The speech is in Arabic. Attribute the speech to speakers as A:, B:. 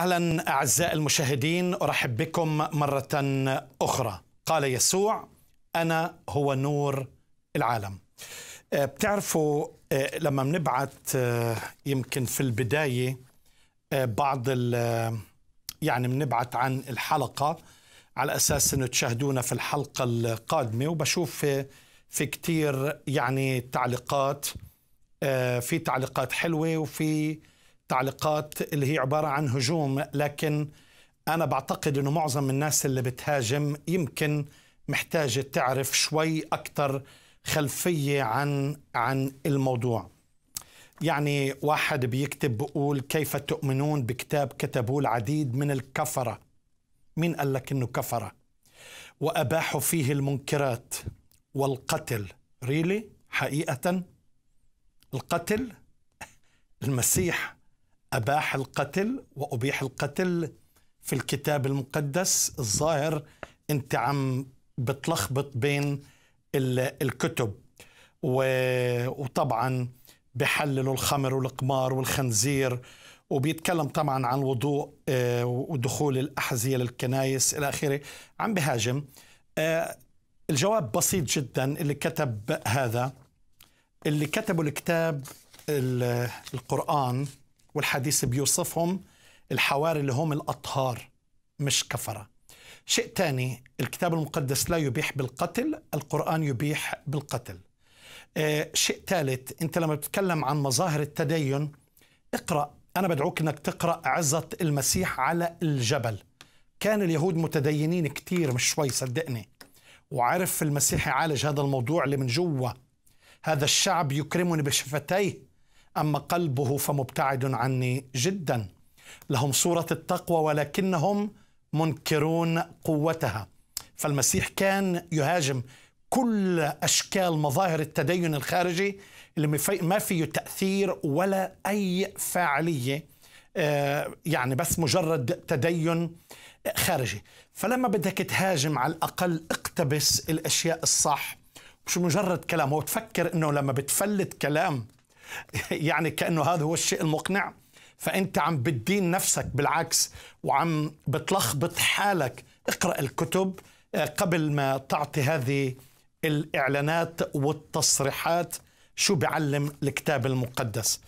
A: أهلا أعزائي المشاهدين أرحب بكم مرة أخرى قال يسوع أنا هو نور العالم آه، بتعرفوا آه، لما بنبعت آه، يمكن في البداية بعض يعني بنبعت عن الحلقة على أساس أنه تشاهدونا في الحلقة القادمة وبشوف في كتير يعني تعليقات في تعليقات حلوة وفي تعليقات اللي هي عباره عن هجوم لكن انا بعتقد انه معظم الناس اللي بتهاجم يمكن محتاجه تعرف شوي اكثر خلفيه عن عن الموضوع يعني واحد بيكتب بقول كيف تؤمنون بكتاب كتبوه العديد من الكفره مين قال لك انه كفره واباحوا فيه المنكرات والقتل ريلي really? حقيقه القتل المسيح أباح القتل وأبيح القتل في الكتاب المقدس الظاهر أنت عم بتلخبط بين الكتب وطبعا بحللوا الخمر والقمار والخنزير وبيتكلم طبعا عن الوضوء آه، ودخول الأحذية للكنايس إلى آخره عم بهاجم آه، الجواب بسيط جدا اللي كتب هذا اللي كتبوا الكتاب القرآن والحديث بيوصفهم الحواري اللي هم الأطهار مش كفرة شيء ثاني الكتاب المقدس لا يبيح بالقتل القرآن يبيح بالقتل آه شيء ثالث أنت لما بتتكلم عن مظاهر التدين اقرأ أنا بدعوك أنك تقرأ عزة المسيح على الجبل كان اليهود متدينين كثير مش شوي صدقني وعرف المسيح يعالج هذا الموضوع اللي من جوا هذا الشعب يكرمني بشفتيه اما قلبه فمبتعد عني جدا لهم صوره التقوى ولكنهم منكرون قوتها فالمسيح كان يهاجم كل اشكال مظاهر التدين الخارجي اللي ما فيه تاثير ولا اي فاعليه آه، يعني بس مجرد تدين خارجي فلما بدك تهاجم على الأقل اقتبس الأشياء الصح مش مجرد كلام هو تفكر أنه لما بتفلت كلام يعني كأنه هذا هو الشيء المقنع فأنت عم بتدين نفسك بالعكس وعم بتلخبط حالك اقرأ الكتب آه، قبل ما تعطي هذه الإعلانات والتصريحات شو بيعلم الكتاب المقدس